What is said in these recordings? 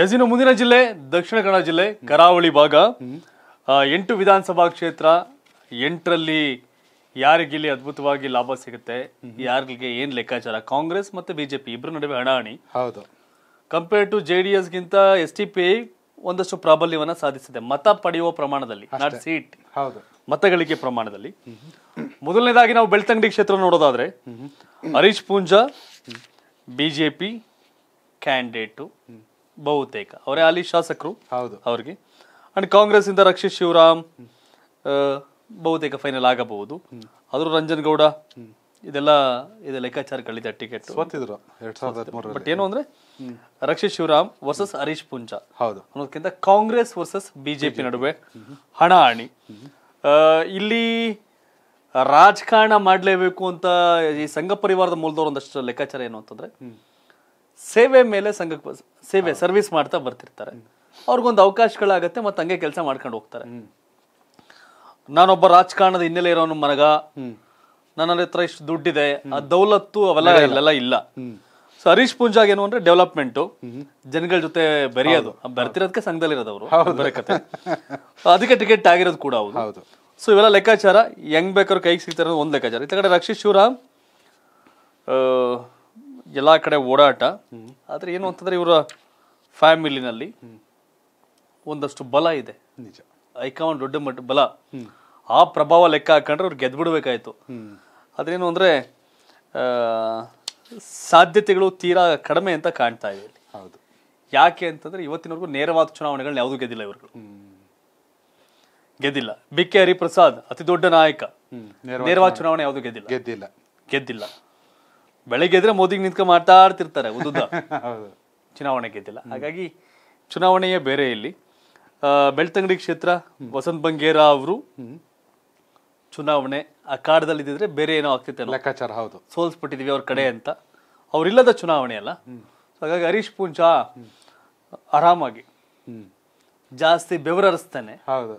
S ಮುಂದಿನ ಜಿಲ್ಲೆ ದಕ್ಷಿಣ ಕನ್ನಡ ಜಿಲ್ಲೆ ಕರಾವಳಿ ಭಾಗ ಎಂಟು ವಿಧಾನಸಭಾ ಕ್ಷೇತ್ರ ಎಂಟರಲ್ಲಿ ಯಾರಿಗಿಲ್ಲಿ ಅದ್ಭುತವಾಗಿ ಲಾಭ ಸಿಗುತ್ತೆ ಯಾರಿಗೆ ಏನ್ ಲೆಕ್ಕಾಚಾರ ಕಾಂಗ್ರೆಸ್ ಮತ್ತೆ ಬಿಜೆಪಿ ಇಬ್ಬರ ನಡುವೆ ಹಣಾಹಣಿ ಹೌದು ಕಂಪೇರ್ ಟು ಜೆ ಡಿ ಎಸ್ಗಿಂತ ಎಸ್ ಟಿ ಪಿ ಒಂದಷ್ಟು ಪ್ರಾಬಲ್ಯವನ್ನ ಸಾಧಿಸಿದೆ ಮತ ಪಡೆಯುವ ಪ್ರಮಾಣದಲ್ಲಿ ನಾಟ್ ಸೀಟ್ ಹೌದು ಮತ ಪ್ರಮಾಣದಲ್ಲಿ ಮೊದಲನೇದಾಗಿ ನಾವು ಬೆಳ್ತಂಗಡಿ ಕ್ಷೇತ್ರ ನೋಡೋದಾದ್ರೆ ಹರೀಶ್ ಪೂಂಜಾ ಬಿಜೆಪಿ ಕ್ಯಾಂಡಿಡೇಟು ಬಹುತೇಕ ಅವರೇ ಅಲ್ಲಿ ಶಾಸಕರು ಹೌದು ಅವ್ರಿಗೆ ಅಂಡ್ ಕಾಂಗ್ರೆಸ್ ಇಂದ ರಕ್ಷಿತ್ ಶಿವರಾಮ್ ಬಹುತೇಕ ಫೈನಲ್ ಆಗಬಹುದು ಆದ್ರೂ ರಂಜನ್ ಗೌಡ ಇದೆಲ್ಲ ಇದೆ ಲೆಕ್ಕಾಚಾರಗಳಿದೆ ಟಿಕೆಟ್ ಬಟ್ ಏನು ಅಂದ್ರೆ ರಕ್ಷಿತ್ ಶಿವರಾಮ್ ವರ್ಸಸ್ ಹರೀಶ್ ಪುಂಜ ಹೌದು ಅನ್ನೋದಕ್ಕಿಂತ ಕಾಂಗ್ರೆಸ್ ವರ್ಸಸ್ ಬಿಜೆಪಿ ನಡುವೆ ಹಣ ಹಣಿ ಇಲ್ಲಿ ರಾಜಕಾರಣ ಮಾಡಲೇಬೇಕು ಅಂತ ಈ ಸಂಘ ಪರಿವಾರದ ಮೂಲದವರ ಒಂದಷ್ಟು ಲೆಕ್ಕಾಚಾರ ಏನು ಅಂತಂದ್ರೆ ಸೇವೆ ಮೇಲೆ ಸಂಘಕ್ಕೆ ಸೇವೆ ಸರ್ವಿಸ್ ಮಾಡ್ತಾ ಬರ್ತಿರ್ತಾರೆ ಅವ್ರಿಗೊಂದು ಅವಕಾಶಗಳಾಗತ್ತೆ ಮತ್ತೆ ಹಂಗೆ ಕೆಲಸ ಮಾಡ್ಕೊಂಡು ಹೋಗ್ತಾರೆ ನಾನೊಬ್ಬ ರಾಜಕಾರಣದ ಹಿನ್ನೆಲೆ ಇರೋನು ಮನಗ ನನ್ನ ಹತ್ರ ಇಷ್ಟು ದುಡ್ಡಿದೆ ಆ ದೌಲತ್ತು ಅವೆಲ್ಲ ಇಲ್ಲ ಸೊ ಹರೀಶ್ ಪೂಂಜಾಗ್ ಏನು ಅಂದ್ರೆ ಡೆವಲಪ್ಮೆಂಟ್ ಜನಗಳ ಜೊತೆ ಬೆರೆಯೋದು ಬರ್ತಿರೋದಕ್ಕೆ ಸಂಘದಲ್ಲಿ ಅವರು ಅದಕ್ಕೆ ಟಿಕೆಟ್ ಆಗಿರೋದು ಕೂಡ ಹೌದು ಸೊ ಇವೆಲ್ಲ ಲೆಕ್ಕಾಚಾರ ಹೆಂಗ್ ಬೇಕಾದ್ರೂ ಕೈಗೆ ಸಿಗ್ತಾರೆ ಒಂದು ಲೆಕ್ಕಾಚಾರ ಈ ಕಡೆ ರಕ್ಷಿತ್ ಶಿವರಾಮ್ ಎಲ್ಲ ಕಡೆ ಓಡಾಟ ಆದರೆ ಏನು ಅಂತಂದ್ರೆ ಇವರ ಫ್ಯಾಮಿಲಿನಲ್ಲಿ ಒಂದಷ್ಟು ಬಲ ಇದೆ ನಿಜ ಐಕಾನ್ ದೊಡ್ಡ ಮಟ್ಟ ಬಲ ಆ ಪ್ರಭಾವ ಲೆಕ್ಕ ಹಾಕೊಂಡ್ರೆ ಅವ್ರು ಗೆದ್ಬಿಡ್ಬೇಕಾಯ್ತು ಅದೇನು ಅಂದ್ರೆ ಸಾಧ್ಯತೆಗಳು ತೀರಾ ಕಡಿಮೆ ಅಂತ ಕಾಣ್ತಾ ಇದೆ ಹೌದು ಯಾಕೆ ಅಂತಂದ್ರೆ ಇವತ್ತಿನವರೆಗೂ ನೇರವಾದ ಚುನಾವಣೆಗಳನ್ನ ಯಾವುದೂ ಗೆದ್ದಿಲ್ಲ ಇವರು ಗೆದ್ದಿಲ್ಲ ಬಿ ಕೆ ಹರಿಪ್ರಸಾದ್ ಅತಿ ದೊಡ್ಡ ನಾಯಕ ನೇರವಾದ ಚುನಾವಣೆ ಯಾವುದು ಗೆದ್ದಿಲ್ಲ ಗೆದ್ದಿಲ್ಲ ಗೆದ್ದಿಲ್ಲ ಬೆಳಗ್ಗೆ ಇದ್ರೆ ಮೋದಿಗೆ ನಿಂತ್ಕೊಂಡು ಮಾತಾಡ್ತಿರ್ತಾರೆ ಉದ್ದುದ್ದ ಚುನಾವಣೆ ಗೆದ್ದಿಲ್ಲ ಹಾಗಾಗಿ ಚುನಾವಣೆಯೇ ಬೇರೆ ಇಲ್ಲಿ ಬೆಳ್ತಂಗಡಿ ಕ್ಷೇತ್ರ ವಸಂತ್ ಬಂಗೇರ ಅವರು ಚುನಾವಣೆ ಆ ಕಾರ್ಡದಲ್ಲಿ ಇದ್ದಿದ್ರೆ ಬೇರೆ ಏನೋ ಆಗ್ತಿತ್ತು ಲೆಕ್ಕಾಚಾರ ಹೌದು ಸೋಲ್ಸ್ಬಿಟ್ಟಿದೀವಿ ಅವ್ರ ಕಡೆ ಅಂತ ಅವರಿಲ್ಲದ ಚುನಾವಣೆ ಅಲ್ಲ ಹಾಗಾಗಿ ಹರೀಶ್ ಪೂಂಚಾ ಆರಾಮಾಗಿ ಜಾಸ್ತಿ ಬೆವರಸ್ತಾನೆ ಹೌದು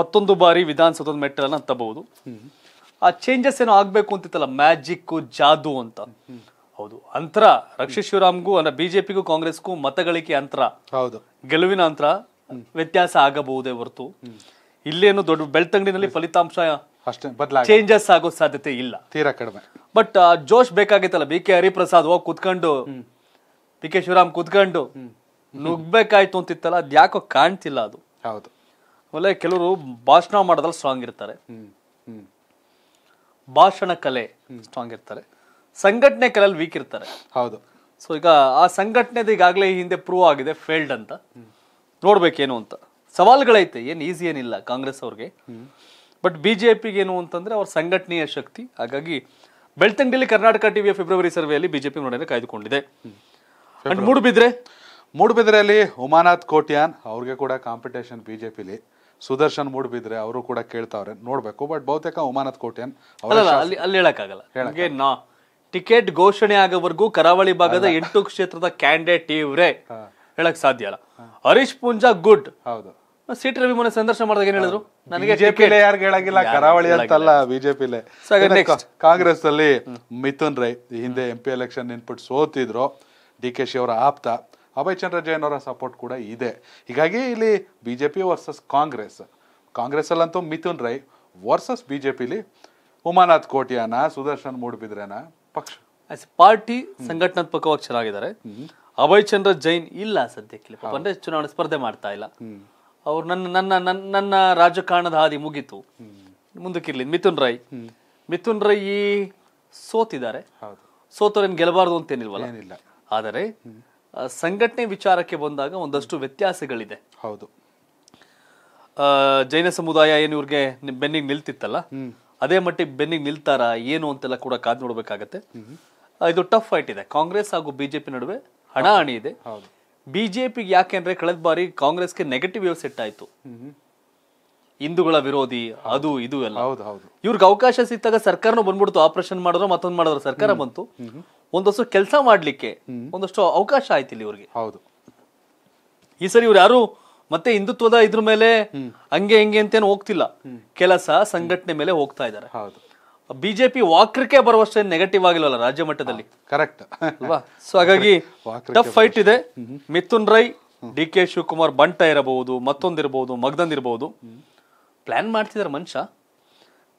ಮತ್ತೊಂದು ಬಾರಿ ವಿಧಾನಸೌಧದ ಮೆಟ್ಟಲನ್ನು ತಬಹುದು ಆ ಚೇಂಜಸ್ ಏನೋ ಆಗ್ಬೇಕು ಅಂತಿತ್ತಲ್ಲ ಮ್ಯಾಜಿಕ್ ಜಾದು ಅಂತ ಹೌದು ಅಂತರ ರಕ್ಷಿತ್ ಶಿವರಾಮ್ಗೂ ಅಂದ್ರೆ ಬಿಜೆಪಿಗೂ ಕಾಂಗ್ರೆಸ್ಗೂ ಮತಗಳಿಕೆ ಅಂತರ ಹೌದು ಗೆಲುವಿನ ಅಂತರ ವ್ಯತ್ಯಾಸ ಆಗಬಹುದೇ ಹೊರತು ಇಲ್ಲೇನು ದೊಡ್ಡ ಬೆಳ್ತಂಗಡಿನಲ್ಲಿ ಫಲಿತಾಂಶ ಅಷ್ಟೇ ಚೇಂಜಸ್ ಆಗೋ ಸಾಧ್ಯತೆ ಇಲ್ಲ ತೀರಾ ಕಡಿಮೆ ಬಟ್ ಜೋಶ್ ಬೇಕಾಗಿತ್ತಲ್ಲ ಬಿ ಕೆ ಹರಿಪ್ರಸಾದ್ ಹೋಗಿ ಕುತ್ಕೊಂಡು ಬಿ ಕೆ ಶಿವರಾಮ್ ಕುತ್ಕೊಂಡು ನುಗ್ಬೇಕಾಯ್ತು ಅಂತಿತ್ತಲ್ಲ ಅದ್ ಯಾಕೋ ಕಾಣ್ತಿಲ್ಲ ಅದು ಹೌದು ಆಮೇಲೆ ಕೆಲವರು ಭಾಷಣ ಮಾಡೋದ್ರಲ್ಲಿ ಸ್ಟ್ರಾಂಗ್ ಇರ್ತಾರೆ ಭಾಷಣ ಕಲೆ ಸ್ಟ್ರಾಂಗ್ ಇರ್ತಾರೆ ಸಂಘಟನೆ ಕಲೆಯಲ್ಲಿ ವೀಕ್ ಇರ್ತಾರೆ ಹೌದು ಸೊ ಈಗ ಆ ಸಂಘಟನೆ ಈಗಾಗಲೇ ಹಿಂದೆ ಪ್ರೂವ್ ಆಗಿದೆ ಫೇಲ್ಡ್ ಅಂತ ನೋಡ್ಬೇಕೇನು ಅಂತ ಸವಾಲುಗಳೈತೆ ಏನು ಈಸಿ ಏನಿಲ್ಲ ಕಾಂಗ್ರೆಸ್ ಅವ್ರಿಗೆ ಬಟ್ ಬಿ ಜೆ ಪಿಗೆ ಏನು ಅಂತಂದ್ರೆ ಅವ್ರ ಸಂಘಟನೆಯ ಶಕ್ತಿ ಹಾಗಾಗಿ ಬೆಳ್ತಂಗಡಿಯಲ್ಲಿ ಕರ್ನಾಟಕ ಟಿವಿ ಫೆಬ್ರವರಿ ಸರ್ವೆಯಲ್ಲಿ ಬಿಜೆಪಿ ನೋಡಿದ್ರೆ ಕಾಯ್ದುಕೊಂಡಿದೆ ಅಂಡ್ ಮೂಡುಬಿದ್ರೆ ಮೂಡುಬಿದ್ರೆಯಲ್ಲಿ ಉಮಾನಾಥ್ ಕೋಟ್ಯಾನ್ ಅವ್ರಿಗೆ ಕೂಡ ಕಾಂಪಿಟೇಷನ್ ಬಿಜೆಪಿಲಿ ಸುದರ್ಶನ್ ಮೂಡ್ಬಿದ್ರೆ ಅವರು ಕೂಡ ಕೇಳ್ತಾವ್ರೆ ನೋಡ್ಬೇಕು ಬಟ್ ಬಹುತೇಕ ಉಮಾನತ್ ಕೋಟ್ಯನ್ ಅಲ್ಲಿ ಹೇಳಕ್ಕಾಗಲ್ಲ ಟಿಕೆಟ್ ಘೋಷಣೆ ಆಗೋವರೆಗೂ ಕರಾವಳಿ ಭಾಗದ ಎಂಟು ಕ್ಷೇತ್ರದ ಕ್ಯಾಂಡಿಡೇಟ್ ಇವ್ರೆ ಹೇಳಕ್ ಸಾಧ್ಯ ಅಲ್ಲ ಹರೀಶ್ ಪೂಂಜಾ ಗುಡ್ ಹೌದು ಸಿಟಿ ರವಿ ಮೊನ್ನೆ ಸಂದರ್ಶನ ಮಾಡಿದಾಗ ಏನ್ ಹೇಳಿದ್ರು ನನಗೆ ಜೆಪಿ ಯಾರಿಗೆ ಹೇಳಂಗಿಲ್ಲ ಕರಾವಳಿ ಅಂತಲ್ಲ ಬಿಜೆಪಿ ಕಾಂಗ್ರೆಸ್ ಅಲ್ಲಿ ಮಿಥುನ್ ರೈ ಹಿಂದೆ ಎಂಪಿ ಎಲೆಕ್ಷನ್ ಇನ್ಪುಟ್ ಸೋತಿದ್ರು ಡಿ ಕೆ ಶಿ ಅವರ ಆಪ್ತ ಅಭಯ್ ಚಂದ್ರ ಜೈನ್ ಅವರ ಸಪೋರ್ಟ್ ಕೂಡ ಇದೆ ಹೀಗಾಗಿ ಇಲ್ಲಿ B J P versus Congress ಕಾಂಗ್ರೆಸ್ಸಲ್ಲಂತೂ Mithun Rai versus B J ಪಿಲಿ ಉಮಾನಾಥ್ ಕೋಟಿಯಾನ ಸುದರ್ಶನ್ ಮೂಡ್ಬಿದ್ರೇನ ಪಕ್ಷ ಪಾರ್ಟಿ ಸಂಘಟನಾತ್ಮಕವಾಗಿ ಚೆನ್ನಾಗಿದ್ದಾರೆ ಅಭಯ್ ಚಂದ್ರ ಜೈನ್ ಇಲ್ಲ ಸದ್ಯಕ್ಕೆ ಅಂದ್ರೆ ಚುನಾವಣೆ ಸ್ಪರ್ಧೆ ಮಾಡ್ತಾ ಇಲ್ಲ ಅವ್ರು ನನ್ನ ನನ್ನ ನನ್ನ ರಾಜಕಾರಣದ ಹಾದಿ ಮುಗೀತು ಮುಂದಕ್ಕಿರ್ಲಿ ಮಿಥುನ್ ರೈ ಮಿಥುನ್ ರೈ ಸೋತಿದ್ದಾರೆ ಸೋತವ್ರೇನು ಗೆಲ್ಲಬಾರ್ದು ಅಂತೇನಿಲ್ವಲ್ಲ ಆದರೆ ಸಂಘಟನೆ ವಿಚಾರಕ್ಕೆ ಬಂದಾಗ ಒಂದಷ್ಟು ವ್ಯತ್ಯಾಸಗಳಿದೆ ಹೌದು ಜೈನ ಸಮುದಾಯ ಏನು ಇವ್ರಿಗೆ ಬೆನ್ನಿಗೆ ನಿಲ್ತಿತ್ತಲ್ಲ ಅದೇ ಮಟ್ಟಿಗೆ ಬೆನ್ನಿಗೆ ನಿಲ್ತಾರಾ ಏನು ಅಂತೆಲ್ಲ ಕೂಡ ಕಾದ್ ನೋಡ್ಬೇಕಾಗತ್ತೆ ಇದು ಟಫ್ ಫೈಟ್ ಇದೆ ಕಾಂಗ್ರೆಸ್ ಹಾಗೂ ಬಿಜೆಪಿ ನಡುವೆ ಹಣಿ ಇದೆ ಬಿಜೆಪಿ ಯಾಕೆಂದ್ರೆ ಕಳೆದ ಬಾರಿ ಕಾಂಗ್ರೆಸ್ಗೆ ನೆಗೆಟಿವ್ ವ್ಯವಸ್ಥೆ ಸೆಟ್ ಆಯ್ತು ಹಿಂದೂಗಳ ವಿರೋಧಿ ಅದು ಇದು ಎಲ್ಲ ಇವ್ರಿಗೆ ಅವಕಾಶ ಸಿಕ್ಕಾಗ ಸರ್ಕಾರನು ಬಂದ್ಬಿಡ್ತು ಆಪರೇಷನ್ ಮಾಡಿದ್ರು ಮತ್ತೊಂದು ಮಾಡಿದ್ರು ಸರ್ಕಾರ ಬಂತು ಒಂದಷ್ಟು ಕೆಲಸ ಮಾಡಲಿಕ್ಕೆ ಒಂದಷ್ಟು ಅವಕಾಶ ಆಯ್ತು ಇಲ್ಲಿ ಇವ್ರಿಗೆ ಹೌದು ಈ ಸರಿ ಇವ್ರು ಯಾರು ಮತ್ತೆ ಹಿಂದುತ್ವದ ಇದ್ರ ಮೇಲೆ ಹಂಗೆ ಹಿಂಗೆ ಅಂತೇನು ಹೋಗ್ತಿಲ್ಲ ಕೆಲಸ ಸಂಘಟನೆ ಮೇಲೆ ಹೋಗ್ತಾ ಇದ್ದಾರೆ ಹೌದು ಬಿಜೆಪಿ ವಾಕ್ರಕ್ಕೆ ಬರುವಷ್ಟೇ ನೆಗೆಟಿವ್ ಆಗಿಲ್ಲ ರಾಜ್ಯ ಮಟ್ಟದಲ್ಲಿ ಕರೆಕ್ಟ್ ಅಲ್ವಾ ಸೊ ಹಾಗಾಗಿ ಟಫ್ ಫೈಟ್ ಇದೆ ಮಿಥುನ್ ರೈ ಡಿ ಕೆ ಶಿವಕುಮಾರ್ ಬಂಟ ಇರಬಹುದು ಮತ್ತೊಂದಿರಬಹುದು ಮಗ್ದಂದಿರಬಹುದು ಪ್ಲಾನ್ ಮಾಡ್ತಿದ್ದಾರೆ ಮನುಷ್ಯ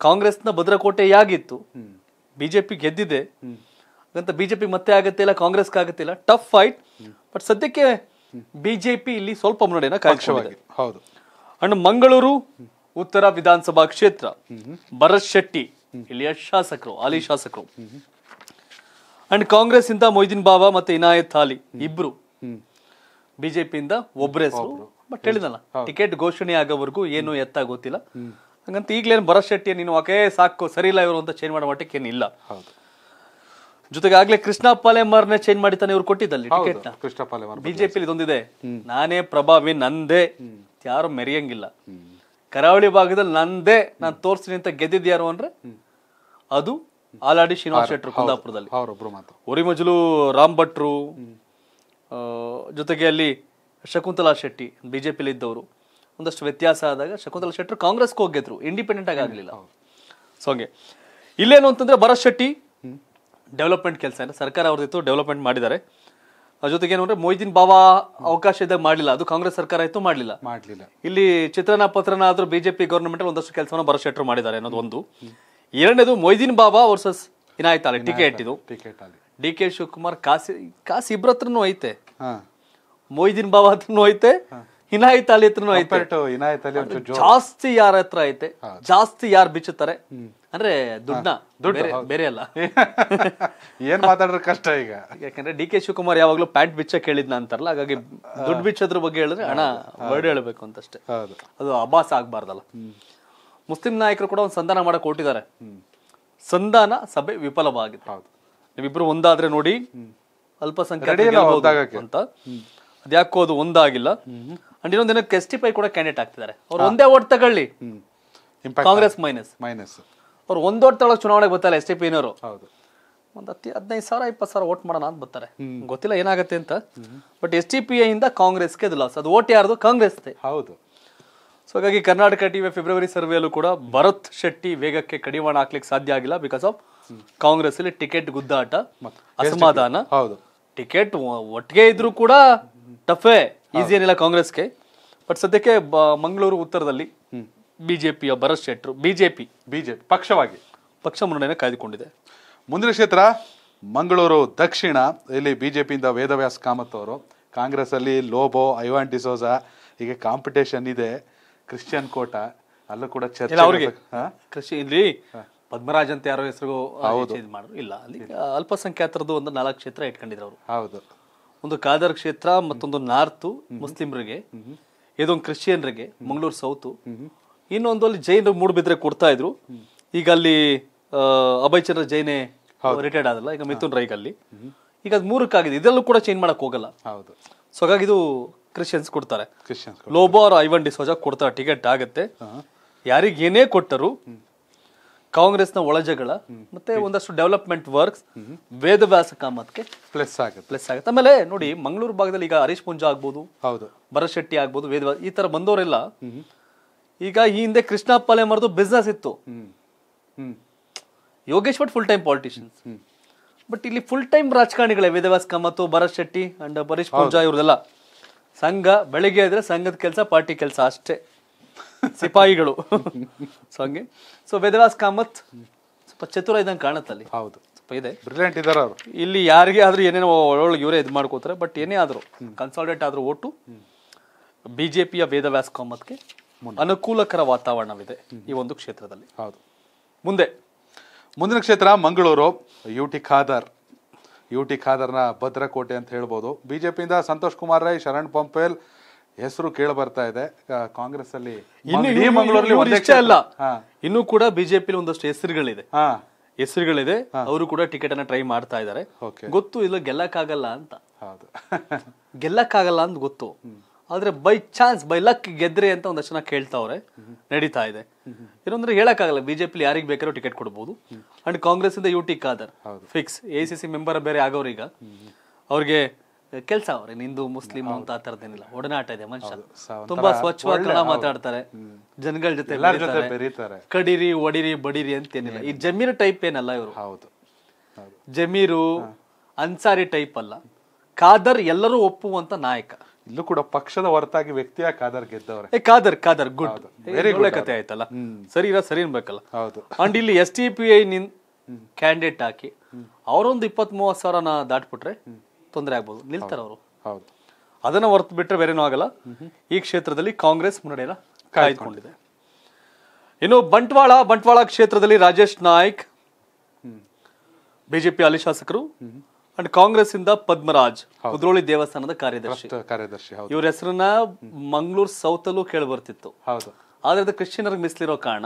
ಕಾಂಗ್ರೆಸ್ನ ಭದ್ರಕೋಟೆ ಯಾಗಿತ್ತು ಬಿಜೆಪಿ ಗೆದ್ದಿದೆ ಅಂತ ಬಿಜೆಪಿ ಮತ್ತೆ ಆಗತ್ತೆ ಇಲ್ಲ ಕಾಂಗ್ರೆಸ್ಗೆ ಆಗತ್ತೆ ಇಲ್ಲ ಟಫ್ ಫೈಟ್ ಬಟ್ ಸದ್ಯಕ್ಕೆ ಬಿಜೆಪಿ ಇಲ್ಲಿ ಸ್ವಲ್ಪ ಮುನ್ನಡೆನ ಕಾಯಕವಾಗಿ ಹೌದು ಅಂಡ್ ಮಂಗಳೂರು ಉತ್ತರ ವಿಧಾನಸಭಾ ಕ್ಷೇತ್ರ ಭರತ್ ಶೆಟ್ಟಿ ಇಲ್ಲಿಯ ಶಾಸಕರು ಹಾಲಿ ಶಾಸಕರು ಅಂಡ್ ಕಾಂಗ್ರೆಸ್ ಇಂದ ಮೊಯ್ದೀನ್ ಬಾಬಾ ಮತ್ತೆ ಇನಾಯತ್ ಅಲಿ ಇಬ್ರು ಬಿಜೆಪಿಯಿಂದ ಒಬ್ಬರೇ ಬಟ್ ಹೇಳಿದಲ್ಲ ಟಿಕೆಟ್ ಘೋಷಣೆ ಆಗೋವರೆಗೂ ಏನು ಎತ್ತ ಗೊತ್ತಿಲ್ಲ ಹಂಗಂತ ಈಗಲೇನು ಭರತ್ ಶೆಟ್ಟಿ ನೀನು ಓಕೆ ಸಾಕು ಸರಿ ಇಲ್ಲ ಇವರು ಅಂತ ಚೇಂಜ್ ಮಾಡೋ ಮಟ್ಟಕ್ಕೆ ಏನಿಲ್ಲ ಜೊತೆಗೆ ಆಗ್ಲೇ ಕೃಷ್ಣ ನೇ ಚೇಂಜ್ ತಾನೇ ಇವ್ರು ಕೊಟ್ಟಿದ್ದಲ್ಲಿ ಟಿಕೆಟ್ ಕೃಷ್ಣ ಪಾಲೆಮಾರ್ ಬಿಜೆಪಿ ಇದೊಂದಿದೆ ನಾನೇ ಪ್ರಭಾವಿ ನಂದೇ ಯಾರು ಮೆರೆಯಂಗಿಲ್ಲ ಕರಾವಳಿ ಭಾಗದಲ್ಲಿ ನಂದೇ ನಾನು ತೋರಿಸ್ತೀನಿ ಅಂತ ಗೆದ್ದಿದ್ ಯಾರು ಅಂದ್ರೆ ಅದು ಆಲಾಡಿ ಶ್ರೀನಿವಾಸ ಶೆಟ್ಟರು ಕುಂದಾಪುರದಲ್ಲಿ ಒರಿಮಜಲು ರಾಮ್ ಭಟ್ರು ಜೊತೆಗೆ ಅಲ್ಲಿ ಶಕುಂತಲಾ ಶೆಟ್ಟಿ ಬಿಜೆಪಿ ಇದ್ದವರು ಒಂದಷ್ಟು ವ್ಯತ್ಯಾಸ ಆದಾಗ ಶಕುಂತಲಾ ಶೆಟ್ಟರು ಕಾಂಗ್ರೆಸ್ಗೆ ಹೋಗಿದ್ರು ಇಂಡಿಪೆಂಡೆಂಟ್ ಆಗಿ ಆಗಲಿಲ್ಲ ಸೊ ಹಂಗೆ ಇಲ್ಲೇನು ಅಂತಂದ್ರೆ ಭರತ್ ಶೆಟ್ಟಿ ಡೆವಲಪ್ಮೆಂಟ್ ಕೆಲಸ ಏನು ಸರ್ಕಾರ ಅವ್ರದ್ದಿತ್ತು ಡೆವಲಪ್ಮೆಂಟ್ ಮಾಡಿದ್ದಾರೆ ಅದ್ರ ಜೊತೆಗೆ ಏನಂದ್ರೆ ಮೊಯ್ದಿನ್ ಬಾಬಾ ಅವಕಾಶ ಇದ್ದಾಗ ಮಾಡಲಿಲ್ಲ ಅದು ಕಾಂಗ್ರೆಸ್ ಸರ್ಕಾರ ಇತ್ತು ಮಾಡಲಿಲ್ಲ ಮಾಡಲಿಲ್ಲ ಇಲ್ಲಿ ಚಿತ್ರನ ಪತ್ರನ ಆದ್ರೂ ಬಿಜೆಪಿ ಗೌರ್ಮೆಂಟ್ ಒಂದಷ್ಟು ಕೆಲಸವನ್ನು ಬರಶೆಟ್ರು ಮಾಡಿದ್ದಾರೆ ಅನ್ನೋದು ಒಂದು ಎರಡನೇದು ಮೊಯ್ದೀನ್ ಬಾಬಾ ವರ್ಸಸ್ ಇನಾಯತ್ ಅಲಿ ಟಿಕೆಟ್ ಇದು ಡಿ ಕೆ ಶಿವಕುಮಾರ್ ಕಾಸಿ ಕಾಸಿ ಇಬ್ಬರ ಐತೆ ಮೊಯ್ದಿನ್ ಬಾಬಾ ಹತ್ರನೂ ಐತೆ ಇನಾಯತ್ ಅಲಿ ಹತ್ರ ಐತೆ ಜಾಸ್ತಿ ಯಾರ ಹತ್ರ ಐತೆ ಜಾಸ್ತಿ ಯಾರು ಬಿಚ್ಚುತ್ತಾರೆ ಅಂದ್ರೆ ದುಡ್ಡ ದುಡ್ಡು ಬೇರೆ ಅಲ್ಲ ಏನ್ ಮಾತಾಡ್ರ ಕಷ್ಟ ಈಗ ಯಾಕಂದ್ರೆ ಡಿ ಕೆ ಶಿವಕುಮಾರ್ ಯಾವಾಗ್ಲೂ ಪ್ಯಾಂಟ್ ಬಿಚ್ಚ ಕೇಳಿದ್ನ ಅಂತಾರಲ್ಲ ಹಾಗಾಗಿ ದುಡ್ಡು ಬಿಚ್ಚದ್ರ ಬಗ್ಗೆ ಹೇಳಿದ್ರೆ ಹಣ ವರ್ಡ್ ಹೇಳ್ಬೇಕು ಅಂತಷ್ಟೇ ಅದು ಅಭಾಸ ಆಗ್ಬಾರ್ದಲ್ಲ ಮುಸ್ಲಿಂ ನಾಯಕರು ಕೂಡ ಒಂದು ಸಂಧಾನ ಮಾಡಕ್ ಹೊಟ್ಟಿದ್ದಾರೆ ಸಂಧಾನ ಸಭೆ ವಿಫಲವಾಗಿದೆ ನೀವಿಬ್ರು ಒಂದಾದ್ರೆ ನೋಡಿ ಅಲ್ಪಸಂಖ್ಯಾತ ಅಂತ ಅದ್ಯಾಕೋ ಅದು ಒಂದಾಗಿಲ್ಲ ಅಂಡ್ ಇನ್ನೊಂದು ದಿನಕ್ಕೆ ಎಸ್ ಟಿ ಪೈ ಕೂಡ ಕ್ಯಾಂಡಿಡೇಟ್ ಆಗ್ತಿದ್ದಾರೆ ಅವ್ರು ಒಂದೇ ಓಟ್ ತಗೊಳ್ಳಿ ಕಾಂಗ್ರೆಸ್ ಮೈನಸ್ ಮೈನಸ್ ಅವ್ರು ಒಂದು ಓಟ್ ತಗೊಳ್ಳೋ ಚುನಾವಣೆಗೆ ಬರ್ತಾರೆ ಎಸ್ ಟಿ ಪಿ ಹೌದು ಒಂದು ಹತ್ತಿ ಹದಿನೈದು ಸಾವಿರ ಇಪ್ಪತ್ತು ಸಾವಿರ ಓಟ್ ಮಾಡೋಣ ಅಂತ ಬರ್ತಾರೆ ಗೊತ್ತಿಲ್ಲ ಏನಾಗುತ್ತೆ ಅಂತ ಬಟ್ ಎಸ್ ಟಿ ಪಿ ಐಯಿಂದ ಕಾಂಗ್ರೆಸ್ಗೆ ಅದು ಲಾಸ್ ಅದು ಓಟ್ ಯಾರ್ದು ಕಾಂಗ್ರೆಸ್ ಹೌದು ಸೊ ಹಾಗಾಗಿ ಕರ್ನಾಟಕ ಟಿವಿ ಫೆಬ್ರವರಿ ಸರ್ವೆಯಲ್ಲೂ ಕೂಡ ಭರತ್ ಶೆಟ್ಟಿ ವೇಗಕ್ಕೆ ಕಡಿವಾಣ ಹಾಕ್ಲಿಕ್ಕೆ ಸಾಧ್ಯ ಆಗಿಲ್ಲ ಬಿಕಾಸ್ ಆಫ್ ಕಾಂಗ್ರೆಸ್ ಅಲ್ಲಿ ಟಿಕೆಟ್ ಗುದ್ದಾಟ ಅಸಮಾಧಾನ ಹೌದು ಟಿಕೆಟ್ ಒಟ್ಟಿಗೆ ಇದ್ರೂ ಕೂಡ ಟಫೇ ಈಸಿ ಏನಿಲ್ಲ ಕಾಂಗ್ರೆಸ್ಗೆ ಬಟ್ ಸದ್ಯಕ್ಕೆ ಮಂಗಳೂರು ಉತ್ತರದಲ್ಲಿ ಬಿಜೆಪಿಯ ಭರತ್ ಶೆಟ್ರು ಬಿಜೆಪಿ ಬಿಜೆಪಿ ಪಕ್ಷವಾಗಿ ಪಕ್ಷ ಮುನ್ನಡೆಯನ್ನು ಕಾಯ್ದುಕೊಂಡಿದೆ ಮುಂದಿನ ಕ್ಷೇತ್ರ ಮಂಗಳೂರು ದಕ್ಷಿಣ ಇಲ್ಲಿ ಬಿಜೆಪಿಯಿಂದ ವೇದವ್ಯಾಸ್ ಕಾಮತ್ ಅವರು ಅಲ್ಲಿ ಲೋಬೋ ಐವಾನ್ ಡಿಸೋಜ ಹೀಗೆ ಕಾಂಪಿಟೇಷನ್ ಇದೆ ಕ್ರಿಶ್ಚಿಯನ್ ಕೋಟ ಅಲ್ಲೂ ಕೂಡ ಚರ್ಚೆ ಅವರಿಗೆ ಕೃಷಿ ಇಲ್ಲಿ ಪದ್ಮರಾಜ್ ಅಂತ ಯಾರೋ ಹೆಸರು ಮಾಡಿದ್ರು ಇಲ್ಲ ಅಲ್ಲಿ ಅಲ್ಪಸಂಖ್ಯಾತರದ್ದು ಒಂದು ನಾಲ್ಕು ಕ್ಷೇತ್ರ ಇಟ್ಕೊಂಡಿದ್ರು ಅವರು ಹೌದು ಒಂದು ಕಾದರ್ ಕ್ಷೇತ್ರ ಮತ್ತೊಂದು ನಾರ್ತು ಮುಸ್ಲಿಮರಿಗೆ ಇದೊಂದು ಕ್ರಿಶ್ಚಿಯನ್ರಿಗೆ ಮಂಗಳೂರು ಸೌತು ಇನ್ನೊಂದು ಅಲ್ಲಿ ಜೈನ್ ಬಿದ್ರೆ ಕೊಡ್ತಾ ಇದ್ರು ಈಗ ಅಲ್ಲಿ ಅಭಯಚಂದ್ರ ಜೈನೇ ರಿಟೈರ್ಡ್ ಆದಲ್ಲ ಈಗ ಮಿಥುನ್ ರೈಗ್ ಅಲ್ಲಿ ಈಗ ಮೂರಕ್ಕೆ ಮೂರಕ್ಕಾಗಿದೆ ಇದೆಲ್ಲೂ ಕೂಡ ಚೇಂಜ್ ಮಾಡಕ್ ಹೋಗಲ್ಲ ಹೌದು ಸೊ ಹಾಗಾಗಿ ಇದು ಕ್ರಿಶ್ಚಿಯನ್ಸ್ ಕೊಡ್ತಾರೆ ಲೋಬೋ ಅವರು ಐವನ್ ಡಿಸೋಜಾ ಕೊಡ್ತಾರೆ ಟಿಕೆಟ್ ಆಗುತ್ತೆ ಯಾರಿಗೇನೇ ಕೊಟ್ಟರು ಕಾಂಗ್ರೆಸ್ನ ಒಳಜಗಳ ಮತ್ತೆ ಒಂದಷ್ಟು ಡೆವಲಪ್ಮೆಂಟ್ ವರ್ಕ್ಸ್ ವೇದವ್ಯಾಸ ಕಾಮತ್ಗೆ ಪ್ಲಸ್ ಆಗುತ್ತೆ ಪ್ಲಸ್ ಆಗುತ್ತೆ ಆಮೇಲೆ ನೋಡಿ ಮಂಗಳೂರು ಭಾಗದಲ್ಲಿ ಈಗ ಹರೀಶ್ ಪುಂಜ ಆಗ್ಬೋದು ಹೌದು ಭರತ್ ಶೆಟ್ಟಿ ಆಗ್ಬೋದು ವೇದವ್ಯಾಸ ಈ ತರ ಬಂದವರೆಲ್ಲ ಈಗ ಈ ಹಿಂದೆ ಕೃಷ್ಣ ಪಾಲೆಮರದು ಬಿಸ್ನೆಸ್ ಇತ್ತು Yogesh Bhat full time politicians but ಇಲ್ಲಿ ಫುಲ್ ಟೈಮ್ ರಾಜಕಾರಣಿಗಳೇ ವೇದವ್ಯಾಸ್ ಕಾಮತ್ ಭರತ್ ಶೆಟ್ಟಿ ಅಂಡ್ ಹರೀಶ್ ಪೂಂಜಾ ಇವ್ರದೆಲ್ಲ ಸಂಘ ಬೆಳಿಗ್ಗೆ ಇದ್ರೆ ಸಂಘದ ಕೆಲಸ ಪಾರ್ಟಿ ಕೆಲಸ ಅಷ್ಟೇ ಸಿಪಾಯಿಗಳು ಸೊ ಹಂಗೆ ಸೊ ವೇದವ್ಯಾಸ್ ಕಾಮತ್ ಸ್ವಲ್ಪ ಚತುರ ಇದಂಗೆ ಕಾಣುತ್ತಲ್ಲಿ ಹೌದು ಇದೆ ಇಲ್ಲಿ ಯಾರಿಗೆ ಆದ್ರೂ ಏನೇನೋ ಒಳಗೆ ಇವರೇ ಇದು ಮಾಡ್ಕೋತಾರೆ ಬಟ್ ಏನೇ ಆದರೂ ಕನ್ಸಾಲ್ಟೇಟ್ ಆದ್ರೂ ಓಟು ಬಿ ಜೆ ಪಿಯ ವೇದವ್ಯಾಸ್ ಕಾಮತ್ಗೆ ಅನುಕೂಲಕರ ವಾತಾವರಣವಿದೆ ಈ ಒಂದು ಕ್ಷೇತ್ರದಲ್ಲಿ ಹೌದು ಮುಂದೆ ಮುಂದಿನ ಕ್ಷೇತ್ರ Mangaluru U T Khader U T ಖಾದರ್ನ ಭದ್ರಕೋಟೆ ಅಂತ ಹೇಳ್ಬೋದು ಬಿಜೆಪಿಯಿಂದ ಸಂತೋಷ್ ಕುಮಾರ್ ರೈ ಶರಣ್ ಪಂಪೇಲ್ ಹೆಸರು ಕೇಳಿ ಬರ್ತಾ ಇದೆ ಕಾಂಗ್ರೆಸ್ ಅಲ್ಲಿ ಅಲ್ಲ ಇನ್ನು ಕೂಡ ಬಿಜೆಪಿ ಒಂದಷ್ಟು ಹೆಸರುಗಳಿದೆ ಹೆಸರುಗಳಿದೆ ಅವರು ಕೂಡ ಟಿಕೆಟ್ ಅನ್ನ ಟ್ರೈ ಮಾಡ್ತಾ ಇದಾರೆ ಗೊತ್ತು ಇಲ್ಲ ಗೆಲ್ಲಕ್ಕಾಗಲ್ಲ ಅಂತ ಗೆಲ್ಲಕ್ಕಾಗಲ್ಲ ಅಂತ ಗೊತ್ತು ಆದ್ರೆ ಬೈ ಚಾನ್ಸ್ ಬೈ ಲಕ್ ಗೆದ್ರೆ ಅಂತ ಒಂದಷ್ಟು ಜನ ಕೇಳ್ತಾವ್ರೆ ನಡೀತಾ ಇದೆ ಏನಂದ್ರೆ ಹೇಳಕ್ಕಾಗಲ್ಲ ಬಿಜೆಪಿ ಯಾರಿಗೆ ಬೇಕಾದ್ರೂ ಟಿಕೆಟ್ ಕೊಡ್ಬೋದು ಅಂಡ್ ಕಾಂಗ್ರೆಸ್ ಇಂದ U T Khader fix A C C member ಬೇರೆ ಆಗೋರು ಈಗ ಅವ್ರಿಗೆ ಕೆಲಸ ಅವ್ರೆ ಹಿಂದೂ ಮುಸ್ಲಿಂ ಅಂತ ಆ ತರದೇನಿಲ್ಲ ಒಡನಾಟ ಇದೆ ಮನುಷ್ಯ ತುಂಬಾ ಸ್ವಚ್ಛವಾಗಿ ಮಾತಾಡ್ತಾರೆ ಜನಗಳ ಜೊತೆ ಕಡಿರಿ ಒಡಿರಿ ಬಡಿರಿ ಅಂತ ಏನಿಲ್ಲ ಈ ಜಮೀರ್ ಟೈಪ್ ಏನಲ್ಲ ಇವರು ಹೌದು ಜಮೀರು ಅನ್ಸಾರಿ ಟೈಪ್ ಅಲ್ಲ ಖಾದರ್ ಎಲ್ಲರೂ ಒಪ್ಪುವಂತ ನಾಯಕ ಇಲ್ಲೂ ಕೂಡ ಪಕ್ಷದ ಹೊರತಾಗಿ ವ್ಯಕ್ತಿಯ ಖಾದರ್ ಗೆದ್ದವ್ರೆ ಖಾದರ್ ಖಾದರ್ ಗುಡ್ ಒಳ್ಳೆ ಕತೆ ಆಯ್ತಲ್ಲ ಸರಿ ಇರೋ ಸರಿ ಅನ್ಬೇಕಲ್ಲ ಹೌದು ಅಂಡ್ ಇಲ್ಲಿ ಎಸ್ ಟಿ ಪಿ ಐ ನಿನ್ ಕ್ಯಾಂಡಿಡೇಟ್ ಹಾಕಿ ಅವರೊಂದು ಇಪ್ಪತ್ ಮೂವತ್ತು ಸಾವಿರನ ದಾಟ್ಬಿಟ್ರೆ ತೊಂದರೆ ಆಗ್ಬೋದು ನಿಲ್ತಾರೆ ಅವರು ಹೌದು ಅದನ್ನು ಹೊರತು ಬಿಟ್ಟರೆ ಬೇರೆನೂ ಆಗಲ್ಲ ಈ ಕ್ಷೇತ್ರದಲ್ಲಿ ಕಾಂಗ್ರೆಸ್ ಮುನ್ನಡೆಯನ್ನು ಕಾಯ್ದುಕೊಂಡಿದೆ ಇನ್ನು ಬಂಟ್ವಾಳ ಬಂಟ್ವಾಳ ಕ್ಷೇತ್ರದಲ್ಲಿ ರಾಜೇಶ್ ನಾಯ್ಕ್ ಬಿಜೆಪಿ ಹಾಲಿ ಶಾಸಕರು ಅಂಡ್ ಕಾಂಗ್ರೆಸ್ ಇಂದ ಪದ್ಮರಾಜ್ ಕುದ್ರೋಳಿ ದೇವಸ್ಥಾನದ ಕಾರ್ಯದರ್ಶಿ ಕಾರ್ಯದರ್ಶಿ ಇವ್ರ ಹೆಸರನ್ನ ಮಂಗಳೂರು ಸೌತ್ ಅಲ್ಲೂ ಕೇಳಿ ಬರ್ತಿತ್ತು ಆದ್ರೆ ಅದು ಮಿಸ್ಲಿರೋ ಕಾರಣ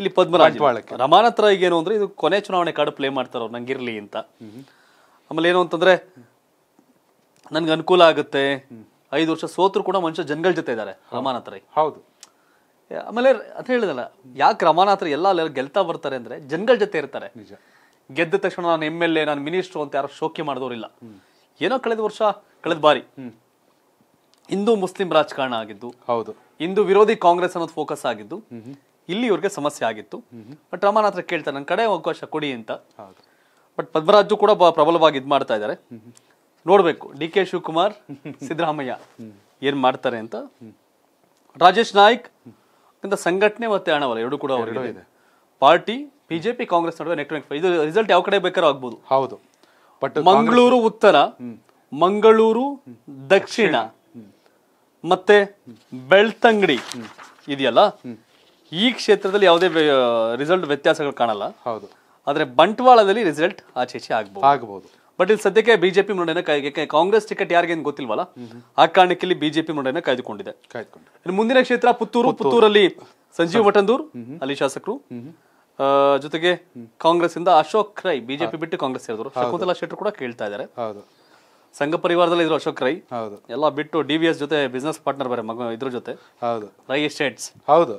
ಇಲ್ಲಿ ಪದ್ಮರಾಜ್ ರಮಾನತ್ರ ಈಗೇನು ಅಂದ್ರೆ ಇದು ಕೊನೆ ಚುನಾವಣೆ ಕಾರ್ಡ್ ಪ್ಲೇ ಮಾಡ್ತಾರ ನಂಗಿರ್ಲಿ ಅಂತ ಆಮೇಲೆ ಏನು ಅಂತಂದ್ರೆ ನನ್ಗೆ ಅನುಕೂಲ ಆಗುತ್ತೆ ಐದು ವರ್ಷ ಸೋತ್ರ ಕೂಡ ಮನುಷ್ಯ ಜನಗಳ ಜೊತೆ ಇದ್ದಾರೆ ರಮಾನಾಥ ರೈ ಹೌದು ಆಮೇಲೆ ಅಂತ ಹೇಳಿದಲ್ಲ ಯಾಕೆ ರಮಾನಾಥ ರೈ ಎಲ್ಲ ಗೆಲ್ತಾ ಬರ್ತಾರೆ ಅಂದ್ರೆ ಜನಗಳ ಜೊತೆ ಇರ್ತಾರೆ ಗೆದ್ದ ತಕ್ಷಣ ನಾನು ಎಮ್ ಎಲ್ ಎ ನಾನು ಮಿನಿಸ್ಟ್ರು ಅಂತ ಯಾರು ಶೋಕಿ ಮಾಡಿದವರಿಲ್ಲ ಏನೋ ಕಳೆದ ವರ್ಷ ಕಳೆದ ಬಾರಿ ಹಿಂದೂ ಮುಸ್ಲಿಂ ರಾಜಕಾರಣ ಆಗಿದ್ದು ಹೌದು ಹಿಂದೂ ವಿರೋಧಿ ಕಾಂಗ್ರೆಸ್ ಅನ್ನೋದು ಫೋಕಸ್ ಆಗಿದ್ದು ಇಲ್ಲಿ ಇವ್ರಿಗೆ ಸಮಸ್ಯೆ ಆಗಿತ್ತು ಬಟ್ ರಮಾನಾಥ್ ಕೇಳ್ತಾರೆ ನನ್ನ ಕಡೆ ಅವಕಾಶ ಕೊಡಿ ಅಂತ ಬಟ್ ಪದ್ಮರಾಜು ಕೂಡ ಪ್ರಬಲವಾಗಿ ಇದ್ ಮಾಡ್ತಾ ಇದ್ದಾರೆ ನೋಡಬೇಕು ಡಿ ಕೆ ಶಿವಕುಮಾರ್ ಸಿದ್ದರಾಮಯ್ಯ ಏನ್ ಮಾಡ್ತಾರೆ ಅಂತ ರಾಜೇಶ್ ನಾಯ್ಕ್ ಅಂತ ಸಂಘಟನೆ ಮತ್ತೆ ಹಣವಲ್ಲ ಎರಡು ಕೂಡ ಇದೆ ಪಾರ್ಟಿ ಬಿಜೆಪಿ ಕಾಂಗ್ರೆಸ್ ನಡುವೆ ನೆಟ್ವರ್ಕ್ ಇದು ರಿಸಲ್ಟ್ ಯಾವ ಕಡೆ ಬೇಕಾದ್ರೂ ಆಗ್ಬೋದು ಹೌದು ಬಟ್ ಮಂಗಳೂರು ಉತ್ತರ ಮಂಗಳೂರು ದಕ್ಷಿಣ ಮತ್ತೆ ಬೆಳ್ತಂಗಡಿ ಇದೆಯಲ್ಲ ಈ ಕ್ಷೇತ್ರದಲ್ಲಿ ಯಾವುದೇ ರಿಸಲ್ಟ್ ವ್ಯತ್ಯಾಸಗಳು ಕಾಣಲ್ಲ ಹೌದು ಆದ್ರೆ ಬಂಟ್ವಾಳದಲ್ಲಿ ರಿಸಲ್ಟ್ ಆಚೆ ಈಚೆ ಆಗ್ಬೋದು ಬಟ್ ಇಲ್ಲಿ ಸದ್ಯಕ್ಕೆ ಬಿಜೆಪಿ ಮುಂಡೆನ ಕಾಯ್ಗೆ ಕಾಂಗ್ರೆಸ್ ಟಿಕೆಟ್ ಯಾರಿಗೆ ಏನು ಗೊತ್ತಿಲ್ವಲ್ಲ ಆ ಕಾರಣಕ್ಕೆ ಇಲ್ಲಿ ಬಿಜೆಪಿ ಮುಂಡೆನ ಕಾಯ್ದುಕೊಂಡಿದೆ ಮುಂದಿನ ಕ್ಷೇತ್ರ ಪುತ್ತೂರು ಪುತ್ತೂರಲ್ಲಿ ಸಂಜೀವ್ ಮಠಂದೂರ್ ಅಲ್ಲಿ ಶಾಸಕರು ಜೊತೆಗೆ ಕಾಂಗ್ರೆಸ್ ಇಂದ ಅಶೋಕ್ ರೈ ಬಿಜೆಪಿ ಬಿಟ್ಟು ಕಾಂಗ್ರೆಸ್ ಸೇರಿದ್ರು ಶಕುಂತಲಾ ಶೆಟ್ಟರು ಕೂಡ ಕೇಳ್ತಾ ಇದ್ದಾರೆ ಸಂಘ ಪರಿವಾರದಲ್ಲಿ ಇದ್ರು ಅಶೋಕ್ ರೈ ಎಲ್ಲ ಬಿಟ್ಟು ಡಿ ಎಸ್ ಜೊತೆ ಬಿಸ್ನೆಸ್ ಪಾರ್ಟ್ನರ್ ಬೇರೆ ಮಗ ಇದ್ರ ಜೊತೆ ರೈ ಎಸ್ಟೇಟ್ಸ್ ಹೌದು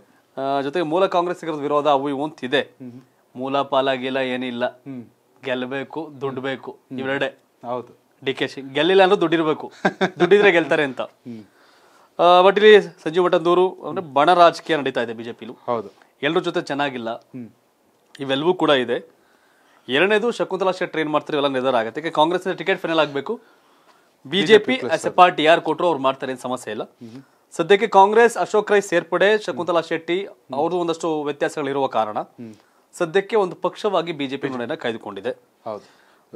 ಜೊತೆಗೆ ಮೂಲ ಕಾಂಗ್ರೆಸ್ ವಿರೋಧ ಅವು ಇವು ಇದೆ ಮೂಲ ಪಾಲಾಗಿಲ್ಲ ಏನಿಲ್ಲ ಗೆಲ್ಲಬೇಕು ದುಡ್ಡು ಬೇಕು ಇವೆರಡೇ ಹೌದು ಡಿ ಕೆ ಶಿ ಗೆಲ್ಲಿಲ್ಲ ಅಂದ್ರೆ ದುಡ್ಡಿರ್ಬೇಕು ದುಡ್ಡಿದ್ರೆ ಗೆಲ್ತಾರೆ ಅಂತ ಬಟ್ ಇಲ್ಲಿ ಸಂಜೀವ್ ಬಟ್ಟಂದೂರು ಅಂದ್ರೆ ಬಣ ರಾಜಕೀಯ ನಡೀತಾ ಇದೆ ಬಿಜೆಪಿ ಹೌದು ಎಲ್ಲರ ಜೊತೆ ಚೆನ್ನಾಗಿಲ್ಲ ಇವೆಲ್ಲವೂ ಕೂಡ ಇದೆ ಎರಡನೇದು ಶಕುಂತಲಾ ಶೆಟ್ಟಿ ಏನ್ ಮಾಡ್ತಾರೆ ಇವೆಲ್ಲ ನಿರ್ಧಾರ ಆಗುತ್ತೆ ಯಾಕೆ ಕಾಂಗ್ರೆಸ್ ಟಿಕೆಟ್ ಫೈನಲ್ ಆಗಬೇಕು ಬಿಜೆಪಿ ಆಸ್ ಎ ಪಾರ್ಟಿ ಯಾರು ಕೊಟ್ಟರು ಅವ್ರು ಮಾಡ್ತಾರೆ ಏನು ಸಮಸ್ಯೆ ಇಲ್ಲ ಸದ್ಯಕ್ಕೆ ಕಾಂಗ್ರೆಸ್ ಅಶೋಕ್ ರೈ ಸೇರ್ಪಡೆ ಶಕುಂತಲಾ ಶೆಟ್ಟಿ ಅವ್ರದ್ದು ಒಂದಷ್ಟು ವ್ಯತ್ಯಾಸಗಳಿರುವ ಕಾರಣ ಸದ್ಯಕ್ಕೆ ಒಂದು ಪಕ್ಷವಾಗಿ ಬಿಜೆಪಿ ಮನೆಯನ್ನ ಕಾಯ್ದುಕೊಂಡಿದೆ ಹೌದು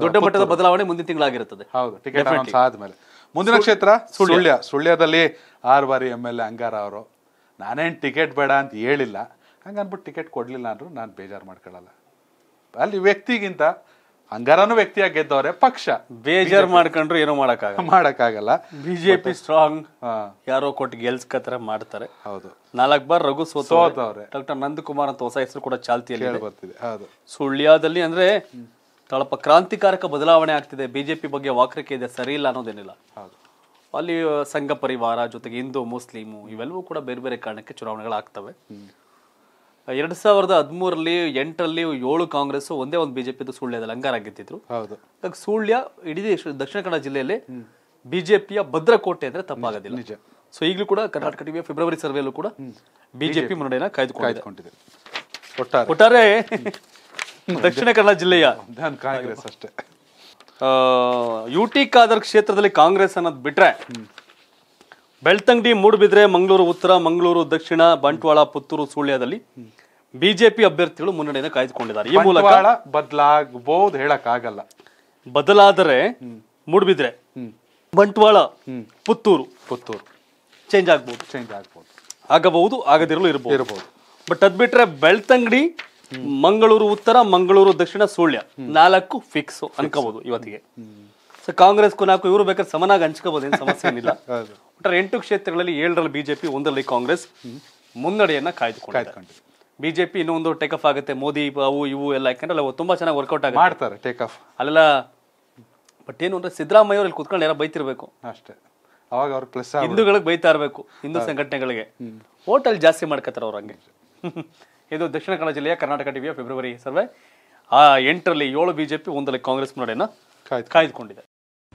ದೊಡ್ಡ ಮಟ್ಟದ ಬದಲಾವಣೆ ಮುಂದಿನ ತಿಂಗಳಾಗಿರುತ್ತದೆ ಹೌದು ಟಿಕೆಟ್ ಆದ್ಮೇಲೆ ಮುಂದಿನ ಕ್ಷೇತ್ರ ಸುಳ್ಯ ಸುಳ್ಯದಲ್ಲಿ ಆರು ಬಾರಿ ಎಮ್ ಎಲ್ ಎ ಅಂಗಾರ ಅವರು ನಾನೇನು ಟಿಕೆಟ್ ಬೇಡ ಅಂತ ಹೇಳಿಲ್ಲ ಹಂಗನ್ಬಿಟ್ಟು ಟಿಕೆಟ್ ಕೊಡಲಿಲ್ಲ ಅಂದರೂ ನಾನು ಬೇಜಾರು ಮಾಡ್ಕೊಳ್ಳಲ್ಲ ಅಲ್ಲಿ ವ್ಯಕ್ತಿಗಿಂತ ಹಂಗಾರನು ವ್ಯಕ್ತಿಯಾಗಿ ಗೆದ್ದವ್ರೆ ಪಕ್ಷ ಬೇಜಾರ್ ಮಾಡ್ಕೊಂಡ್ರು ಏನೋ ಮಾಡಕ್ ಮಾಡಕ್ಕಾಗಲ್ಲ ಬಿಜೆಪಿ ಸ್ಟ್ರಾಂಗ್ ಯಾರೋ ಕೊಟ್ಟು ಗೆಲ್ಸ್ಕತ್ರ ಮಾಡ್ತಾರೆ ಹೌದು ನಾಲ್ಕು ಬಾರ್ ರಘು ಸೋತವ್ರೆ ಡಾಕ್ಟರ್ ನಂದಕುಮಾರ್ ಅಂತ ಹೊಸ ಹೆಸರು ಕೂಡ ಚಾಲ್ತಿಯಲ್ಲಿ ಬರ್ತಿದೆ ಹೌದು ಸುಳ್ಯದಲ್ಲಿ ಅಂದ್ರೆ ತಳಪ ಕ್ರಾಂತಿಕಾರಕ ಬದಲಾವಣೆ ಆಗ್ತಿದೆ ಬಿಜೆಪಿ ಬಗ್ಗೆ ವಾಕ್ರಿಕೆ ಇದೆ ಸರಿ ಇಲ್ಲ ಅನ್ನೋದೇನಿಲ್ಲ ಅಲ್ಲಿ ಸಂಘ ಪರಿವಾರ ಜೊತೆಗೆ ಹಿಂದೂ ಮುಸ್ಲಿಮು ಇವೆಲ್ಲವೂ ಕೂಡ ಬೇರೆ ಬೇರೆ ಕಾರಣಕ್ಕೆ ಚುನಾವಣೆಗಳಾಗ್ತವೆ ಎರಡ್ ಸಾವಿರದ ಹದಿಮೂರಲ್ಲಿ ಎಂಟರಲ್ಲಿ ಏಳು ಕಾಂಗ್ರೆಸ್ ಒಂದೇ ಒಂದು ಬಿಜೆಪಿದು ಸುಳ್ಳ್ಯದಲ್ಲಿ ಅಂಗಾರ ಹೌದು ಸುಳ್ಯ ಇಡೀ ದಕ್ಷಿಣ ಕನ್ನಡ ಜಿಲ್ಲೆಯಲ್ಲಿ ಬಿಜೆಪಿಯ ಭದ್ರಕೋಟೆ ಅಂದ್ರೆ ತಪ್ಪಾಗೋದಿಲ್ಲ ನಿಜ ಸೊ ಈಗಲೂ ಕೂಡ ಕರ್ನಾಟಕ ಟಿವಿಯ ಫೆಬ್ರವರಿ ಸರ್ವೆಯಲ್ಲೂ ಕೂಡ ಬಿಜೆಪಿ ಮುನ್ನಡೆಯನ್ನ ಕಾಯ್ದುಕೊಂಡಿದೆ ಒಟ್ಟಾರೆ ದಕ್ಷಿಣ ಕನ್ನಡ ಜಿಲ್ಲೆಯ ಕಾಂಗ್ರೆಸ್ ಅಷ್ಟೇ ಯುಟಿ ಖಾದರ್ ಕ್ಷೇತ್ರದಲ್ಲಿ ಕಾಂಗ್ರೆಸ್ ಅನ್ನೋದು ಬಿಟ್ರೆ ಬೆಳ್ತಂಗಡಿ ಮೂಡುಬಿದ್ರೆ ಮಂಗಳೂರು ಉತ್ತರ ಮಂಗಳೂರು ದಕ್ಷಿಣ ಬಂಟ್ವಾಳ ಪುತ್ತೂರು ಸುಳ್ಯದಲ್ಲಿ ಬಿಜೆಪಿ ಅಭ್ಯರ್ಥಿಗಳು ಮುನ್ನಡೆಯನ್ನು ಕಾಯ್ದುಕೊಂಡಿದ್ದಾರೆ ಈ ಮೂಲಕ ಬದಲಾಗಬಹುದು ಹೇಳಕ್ ಆಗಲ್ಲ ಬದಲಾದರೆ ಮೂಡುಬಿದ್ರೆ ಬಂಟ್ವಾಳ ಪುತ್ತೂರು ಪುತ್ತೂರು ಚೇಂಜ್ ಆಗ್ಬೋದು ಚೇಂಜ್ ಆಗ್ಬೋದು ಆಗಬಹುದು ಆಗದಿರಲು ಇರಬಹುದು ಇರಬಹುದು ಬಟ್ ಅದ್ ಬಿಟ್ರೆ ಬೆಳ್ತಂಗಡಿ ಮಂಗಳೂರು ಉತ್ತರ ಮಂಗಳೂರು ದಕ್ಷಿಣ ಸುಳ್ಯ ನಾಲ್ಕು ಫಿಕ್ಸ್ ಅನ್ಕೋಬಹುದು ಇವತ್ತಿಗೆ ಸೊ ಕಾಂಗ್ರೆಸ್ ನಾಲ್ಕು ಇವರು ಬೇಕಾದ್ರೆ ಸಮನಾಗಿ ಹಂಚ್ಕೋಬಹುದು ಏನು ಸಮಸ್ಯೆ ಏನಿಲ್ಲ ಒಟ್ಟಾರೆ ಎಂಟು ಕ್ಷೇತ್ರಗಳಲ್ಲಿ ಏಳರಲ್ಲಿ ಬಿಜೆಪಿ ಒಂದರಲ್ಲಿ ಕಾಂಗ್ರೆಸ್ ಮುನ್ನಡೆಯನ್ನ ಕಾಯ್ದುಕೊಂಡು ಬಿಜೆಪಿ ಇನ್ನೊಂದು ಟೇಕ್ ಆಫ್ ಆಗುತ್ತೆ ಮೋದಿ ಅವು ಇವು ಎಲ್ಲ ಯಾಕಂದ್ರೆ ತುಂಬಾ ಚೆನ್ನಾಗಿ ವರ್ಕೌಟ್ ಆಗಿ ಮಾಡ್ತಾರೆ ಟೇಕ್ ಆಫ್ ಅಲ್ಲೆಲ್ಲ ಬಟ್ ಏನು ಅಂದ್ರೆ ಸಿದ್ದರಾಮಯ್ಯ ಅವ್ರಲ್ಲಿ ಕುತ್ಕೊಂಡು ಯಾರೋ ಬೈತಿರ್ಬೇಕು ಅಷ್ಟೇ ಅವಾಗ ಅವ್ರ ಪ್ಲಸ್ ಹಿಂದೂಗಳಿಗೆ ಬೈತಾ ಇರಬೇಕು ಹಿಂದೂ ಸಂಘಟನೆಗಳಿಗೆ ಹೋಟೆಲ್ ಜಾಸ್ತಿ ಮಾಡ್ಕತ್ತಾರ ಅವ್ರ ಹಂಗೆ ಇದು ದಕ್ಷಿಣ ಕನ್ನಡ ಜಿಲ್ಲೆಯ ಕರ್ನಾಟಕ ಟಿವಿಯ ಫೆಬ್ರವರಿ ಸರ್ವೆ ಆ ಎಂಟರಲ್ಲಿ ಏಳು ಬಿಜೆಪಿ ಒಂದರಲ್ಲಿ ಕಾಂಗ್ರೆಸ್ ಮುನ್ನಡೆಯನ್ನು ಕಾಯ್ದುಕೊಂಡಿದೆ